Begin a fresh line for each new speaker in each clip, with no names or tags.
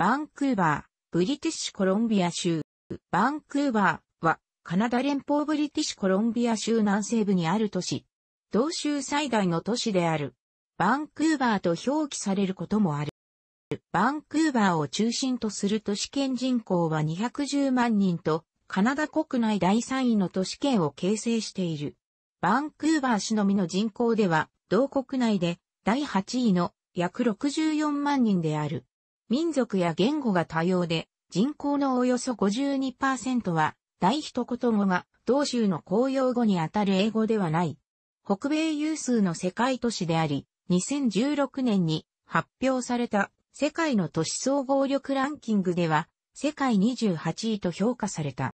バンクーバー、ブリティッシュコロンビア州。バンクーバーは、カナダ連邦ブリティッシュコロンビア州南西部にある都市。同州最大の都市である。バンクーバーと表記されることもある。バンクーバーを中心とする都市圏人口は210万人と、カナダ国内第3位の都市圏を形成している。バンクーバー市のみの人口では、同国内で第8位の約64万人である。民族や言語が多様で、人口のおよそ52%は、大一言語が、同州の公用語にあたる英語ではない。北米有数の世界都市であり、2016年に発表された世界の都市総合力ランキングでは、世界28位と評価された。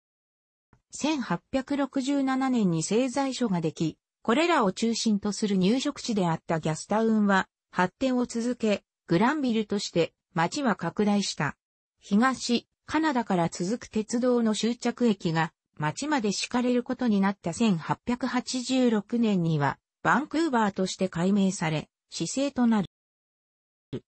1867年に製材所ができ、これらを中心とする入植地であったギャスタウンは発展を続け、グランビルとして町は拡大した。東、カナダから続く鉄道の終着駅が町まで敷かれることになった1886年には、バンクーバーとして改名され、市制となる。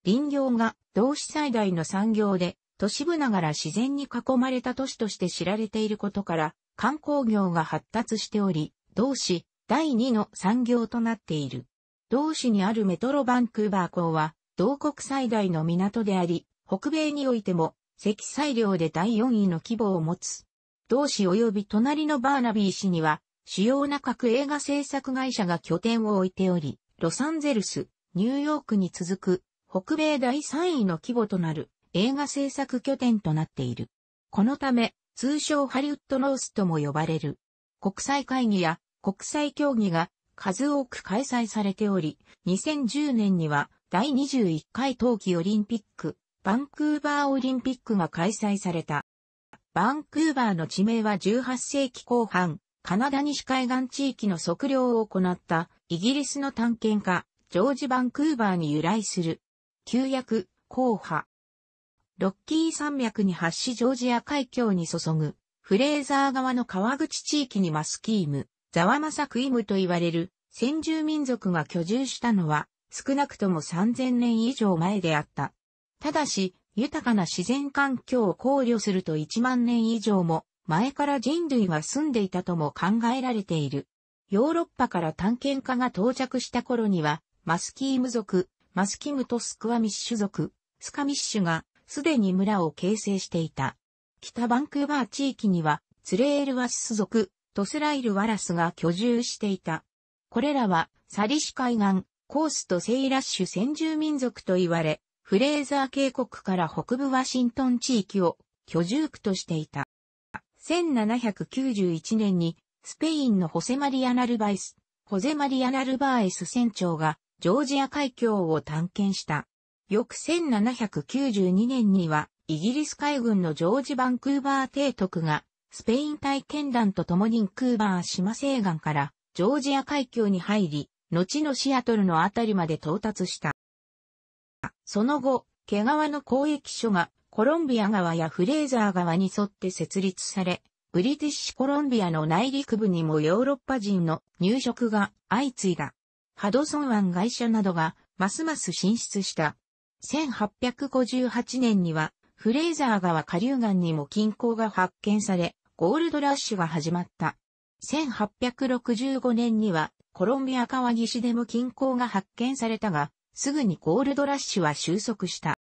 林業が同市最大の産業で、都市部ながら自然に囲まれた都市として知られていることから、観光業が発達しており、同市第2の産業となっている。同市にあるメトロバンクーバー港は、同国最大の港であり、北米においても、積載量で第4位の規模を持つ。同市及び隣のバーナビー市には、主要な各映画制作会社が拠点を置いており、ロサンゼルス、ニューヨークに続く、北米第3位の規模となる映画制作拠点となっている。このため、通称ハリウッドノースとも呼ばれる。国際会議や国際競技が数多く開催されており、2010年には第21回冬季オリンピック、バンクーバーオリンピックが開催された。バンクーバーの地名は18世紀後半、カナダ西海岸地域の測量を行ったイギリスの探検家、ジョージ・バンクーバーに由来する。旧約、後派。ロッキー山脈に発しジョージア海峡に注ぐ、フレーザー川の川口地域にマスキーム、ザワマサクイムと言われる先住民族が居住したのは、少なくとも3000年以上前であった。ただし、豊かな自然環境を考慮すると1万年以上も前から人類が住んでいたとも考えられている。ヨーロッパから探検家が到着した頃には、マスキーム族、マスキムとスクワミッシュ族、スカミッシュがすでに村を形成していた。北バンクーバー地域には、ツレールワシス族、トスライルワラスが居住していた。これらは、サリシ海岸、コースとセイラッシュ先住民族と言われ、フレーザー渓谷から北部ワシントン地域を居住区としていた。1791年にスペインのホセマリア・ナルバイス、ホゼマリア・ナルバーエス船長がジョージア海峡を探検した。翌1792年にはイギリス海軍のジョージ・バンクーバー提督がスペイン体験団と共にクーバー島西岸からジョージア海峡に入り、後のシアトルのあたりまで到達した。その後、毛皮の交易所がコロンビア川やフレーザー川に沿って設立され、ブリティッシュコロンビアの内陸部にもヨーロッパ人の入植が相次いだ。ハドソン湾会社などがますます進出した。1858年にはフレーザー川下流岸にも近郊が発見され、ゴールドラッシュが始まった。1865年にはコロンビア川岸でも金鉱が発見されたが、すぐにゴールドラッシュは収束した。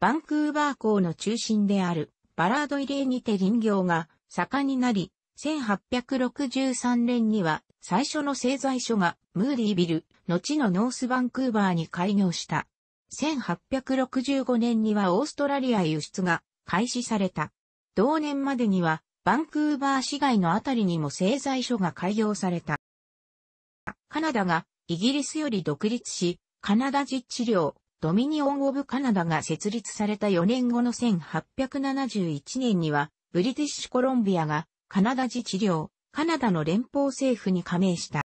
バンクーバー港の中心であるバラード入れにて林業が盛んになり、1863年には最初の製材所がムーディービル、後のノースバンクーバーに開業した。1865年にはオーストラリア輸出が開始された。同年までにはバンクーバー市街のあたりにも製材所が開業された。カナダがイギリスより独立し、カナダ自治領、ドミニオン・オブ・カナダが設立された4年後の1871年には、ブリティッシュコロンビアがカナダ自治領、カナダの連邦政府に加盟した。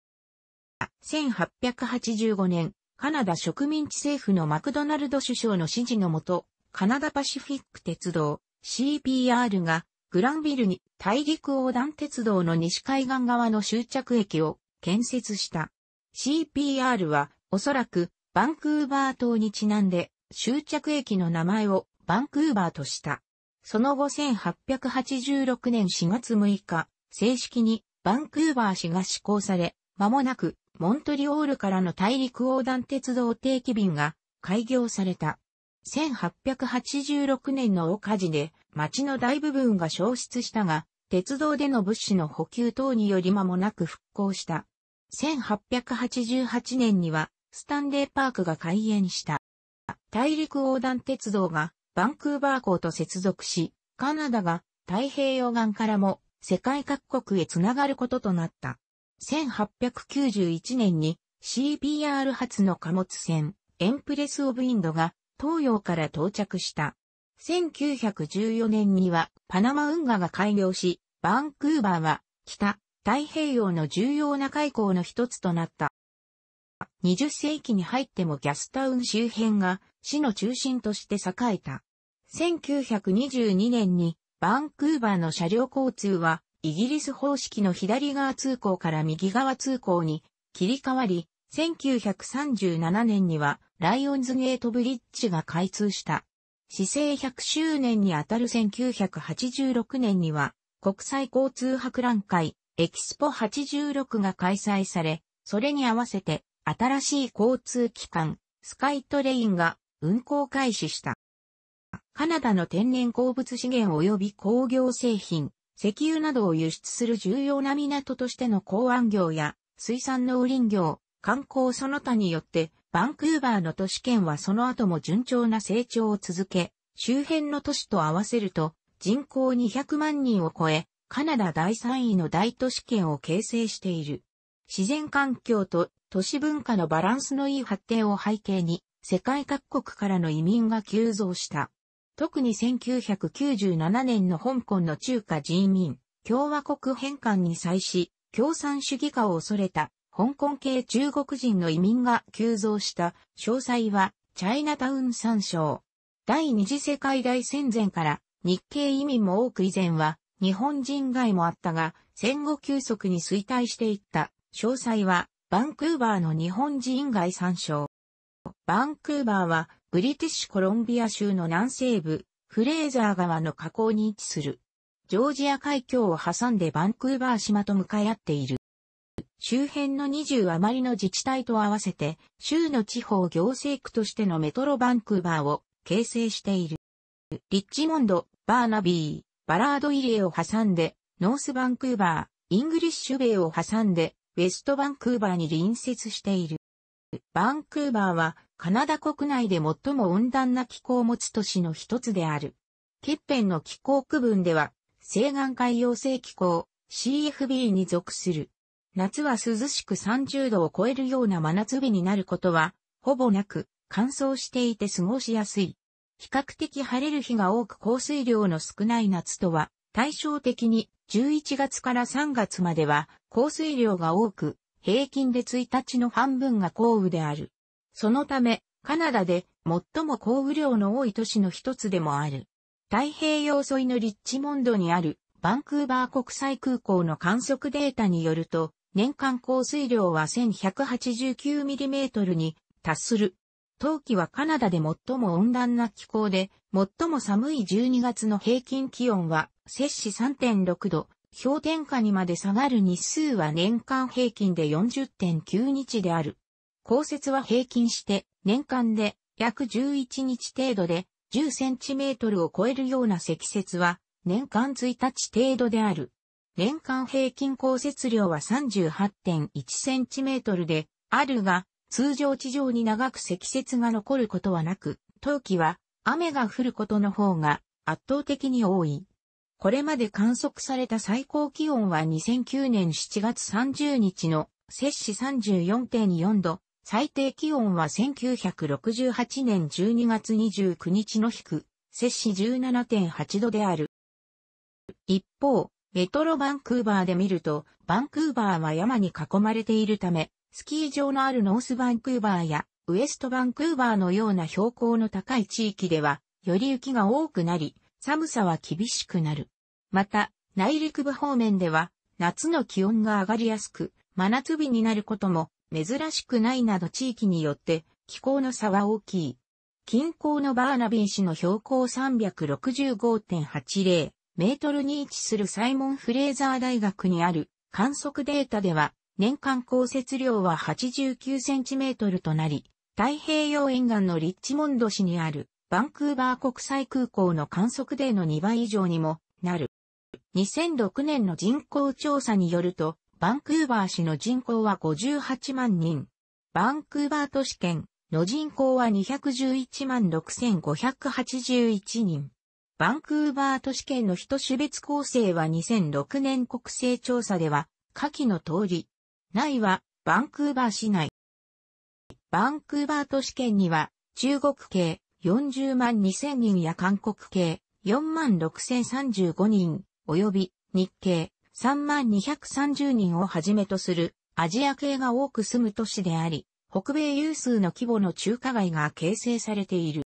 1885年、カナダ植民地政府のマクドナルド首相の指示のもと、カナダパシフィック鉄道 CPR がグランビルに大陸横断鉄道の西海岸側の終着駅を建設した。CPR はおそらくバンクーバー島にちなんで終着駅の名前をバンクーバーとした。その後1886年4月6日、正式にバンクーバー市が施行され、間もなくモントリオールからの大陸横断鉄道定期便が開業された。1886年の大火事で町の大部分が消失したが、鉄道での物資の補給等により間もなく復興した。1888年にはスタンレーパークが開園した。大陸横断鉄道がバンクーバー港と接続し、カナダが太平洋岸からも世界各国へつながることとなった。1891年に CBR 発の貨物船エンプレス・オブ・インドが東洋から到着した。1914年にはパナマ運河が開業し、バンクーバーは北、太平洋の重要な海溝の一つとなった。20世紀に入ってもギャスタウン周辺が市の中心として栄えた。1922年にバンクーバーの車両交通はイギリス方式の左側通行から右側通行に切り替わり、1937年にはライオンズゲートブリッジが開通した。市政100周年にあたる1986年には国際交通博覧会エキスポ86が開催され、それに合わせて新しい交通機関、スカイトレインが運行開始した。カナダの天然鉱物資源及び工業製品、石油などを輸出する重要な港としての港湾業や水産農林業、観光その他によって、バンクーバーの都市圏はその後も順調な成長を続け、周辺の都市と合わせると人口200万人を超え、カナダ第3位の大都市圏を形成している。自然環境と都市文化のバランスのいい発展を背景に、世界各国からの移民が急増した。特に1997年の香港の中華人民共和国返還に際し、共産主義化を恐れた香港系中国人の移民が急増した詳細はチャイナタウン参照。第二次世界大戦前から日系移民も多く以前は日本人街もあったが、戦後急速に衰退していった。詳細は、バンクーバーの日本人街参照。バンクーバーは、ブリティッシュコロンビア州の南西部、フレーザー川の河口に位置する。ジョージア海峡を挟んでバンクーバー島と向かい合っている。周辺の20余りの自治体と合わせて、州の地方行政区としてのメトロバンクーバーを形成している。リッチモンド、バーナビー。バラード入江を挟んで、ノースバンクーバー、イングリッシュベイを挟んで、ウェストバンクーバーに隣接している。バンクーバーはカナダ国内で最も温暖な気候を持つ都市の一つである。ケッペンの気候区分では、西岸海洋性気候 CFB に属する。夏は涼しく30度を超えるような真夏日になることは、ほぼなく、乾燥していて過ごしやすい。比較的晴れる日が多く降水量の少ない夏とは、対照的に11月から3月までは降水量が多く、平均で1日の半分が降雨である。そのため、カナダで最も降雨量の多い都市の一つでもある。太平洋沿いのリッチモンドにあるバンクーバー国際空港の観測データによると、年間降水量は 1189mm に達する冬季はカナダで最も温暖な気候で、最も寒い12月の平均気温は、摂氏3.6度、氷点下にまで下がる日数は年間平均で40.9日である。降雪は平均して年間で約11日程度で10センチメートルを超えるような積雪は年間1日程度である。年間平均降雪量は38.1センチメートルであるが、通常地上に長く積雪が残ることはなく、冬季は雨が降ることの方が圧倒的に多い。これまで観測された最高気温は2009年7月30日の摂氏34.4度、最低気温は1968年12月29日の低、摂氏17.8度である。一方、メトロバンクーバーで見ると、バンクーバーは山に囲まれているため、スキー場のあるノースバンクーバーやウエストバンクーバーのような標高の高い地域では、より雪が多くなり、寒さは厳しくなる。また、内陸部方面では、夏の気温が上がりやすく、真夏日になることも珍しくないなど地域によって気候の差は大きい。近郊のバーナビン市の標高365.80メートルに位置するサイモン・フレーザー大学にある観測データでは年間降雪量は89センチメートルとなり、太平洋沿岸のリッチモンド市にあるバンクーバー国際空港の観測デーの2倍以上にもなる。2006年の人口調査によると、バンクーバー市の人口は58万人。バンクーバー都市圏の人口は211万6581人。バンクーバー都市圏の人種別構成は2006年国勢調査では、下記の通り、内は、バンクーバー市内。バンクーバー都市圏には、中国系40万2000人や韓国系4万6035人、及び日系3万230人をはじめとするアジア系が多く住む都市であり、北米有数の規模の中華街が形成されている。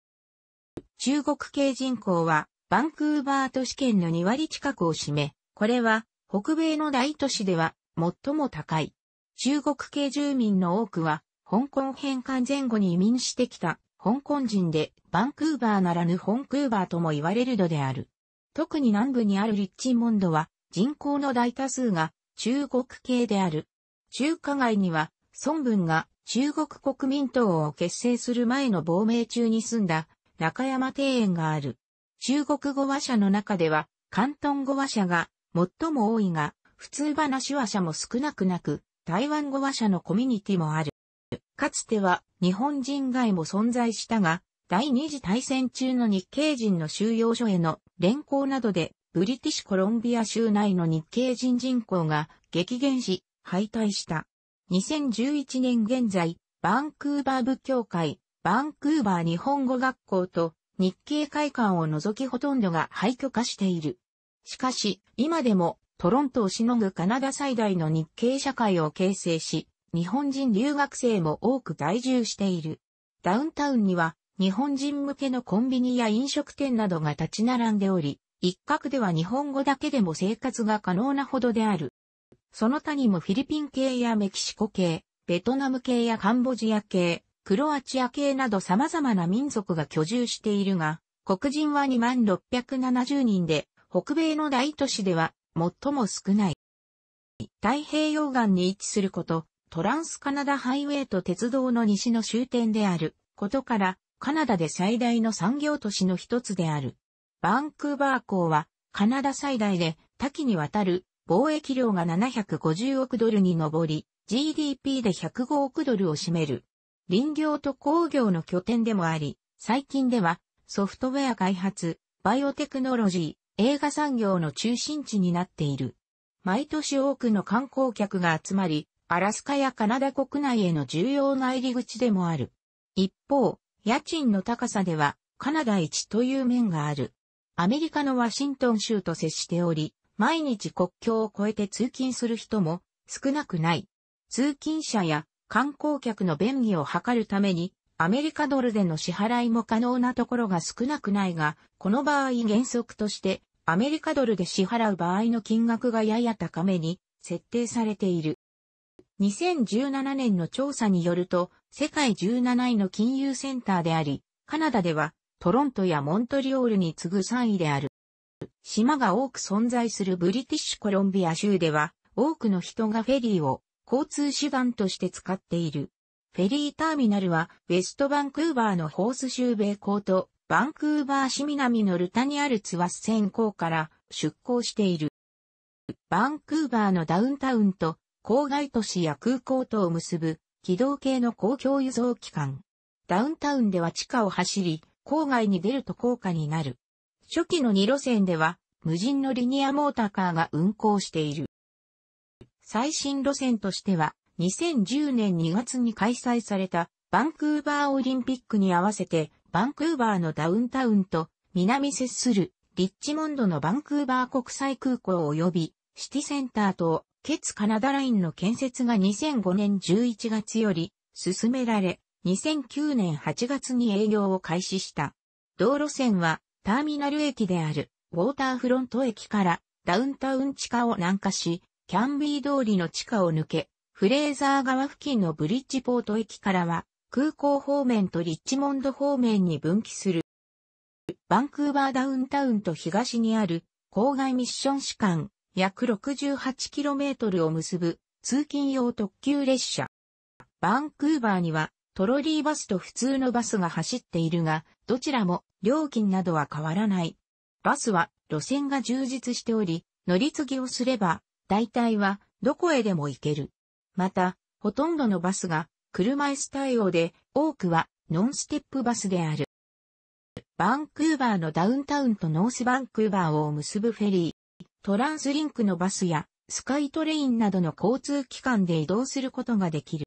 中国系人口は、バンクーバー都市圏の2割近くを占め、これは、北米の大都市では、最も高い。中国系住民の多くは、香港返還前後に移民してきた香港人で、バンクーバーならぬホンクーバーとも言われるのである。特に南部にあるリッチモンドは、人口の大多数が中国系である。中華街には、孫文が中国国民党を結成する前の亡命中に住んだ中山庭園がある。中国語話者の中では、広東語話者が最も多いが、普通話話者も少なくなく、台湾語話者のコミュニティもある。かつては日本人外も存在したが、第二次大戦中の日系人の収容所への連行などで、ブリティッシュコロンビア州内の日系人人口が激減し、敗退した。2011年現在、バンクーバー部協会、バンクーバー日本語学校と日系会館を除きほとんどが廃墟化している。しかし、今でもトロントをしのぐカナダ最大の日系社会を形成し、日本人留学生も多く在住している。ダウンタウンには日本人向けのコンビニや飲食店などが立ち並んでおり、一角では日本語だけでも生活が可能なほどである。その他にもフィリピン系やメキシコ系、ベトナム系やカンボジア系、クロアチア系など様々な民族が居住しているが、黒人は2670人で、北米の大都市では最も少ない。太平洋岸に位置すること、トランスカナダハイウェイと鉄道の西の終点であることから、カナダで最大の産業都市の一つである。バンクーバー港は、カナダ最大で多岐にわたる貿易量が750億ドルに上り、GDP で105億ドルを占める。林業と工業の拠点でもあり、最近ではソフトウェア開発、バイオテクノロジー、映画産業の中心地になっている。毎年多くの観光客が集まり、アラスカやカナダ国内への重要な入り口でもある。一方、家賃の高さではカナダ一という面がある。アメリカのワシントン州と接しており、毎日国境を越えて通勤する人も少なくない。通勤者や観光客の便宜を図るために、アメリカドルでの支払いも可能なところが少なくないが、この場合原則としてアメリカドルで支払う場合の金額がやや高めに設定されている。2017年の調査によると、世界17位の金融センターであり、カナダではトロントやモントリオールに次ぐ3位である。島が多く存在するブリティッシュコロンビア州では、多くの人がフェリーを交通手段として使っている。フェリーターミナルは、ウェストバンクーバーのホース州米港と、バンクーバー市南のルタニアルツワッセン港から出港している。バンクーバーのダウンタウンと郊外都市や空港とを結ぶ軌道系の公共輸送機関。ダウンタウンでは地下を走り、郊外に出ると高架になる。初期の2路線では、無人のリニアモーターカーが運行している。最新路線としては、2010年2月に開催されたバンクーバーオリンピックに合わせてバンクーバーのダウンタウンと南接するリッチモンドのバンクーバー国際空港及びシティセンターとケツカナダラインの建設が2005年11月より進められ、2009年8月に営業を開始した。道路線はターミナル駅であるウォーターフロント駅からダウンタウン地下を南下し、キャンビー通りの地下を抜け、フレーザー川付近のブリッジポート駅からは空港方面とリッチモンド方面に分岐する。バンクーバーダウンタウンと東にある郊外ミッション士間約 68km を結ぶ通勤用特急列車。バンクーバーにはトロリーバスと普通のバスが走っているが、どちらも料金などは変わらない。バスは路線が充実しており、乗り継ぎをすれば、大体はどこへでも行ける。また、ほとんどのバスが車椅子対応で、多くはノンステップバスである。バンクーバーのダウンタウンとノースバンクーバーを結ぶフェリー、トランスリンクのバスやスカイトレインなどの交通機関で移動することができる。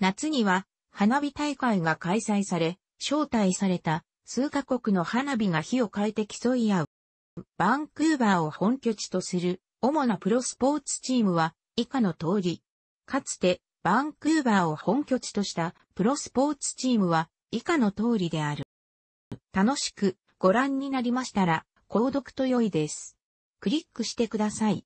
夏には花火大会が開催され、招待された数カ国の花火が火を変えて競い合う。バンクーバーを本拠地とする主なプロスポーツチームは以下の通り。かつてバンクーバーを本拠地としたプロスポーツチームは以下の通りである。楽しくご覧になりましたら、購読と良いです。クリックしてください。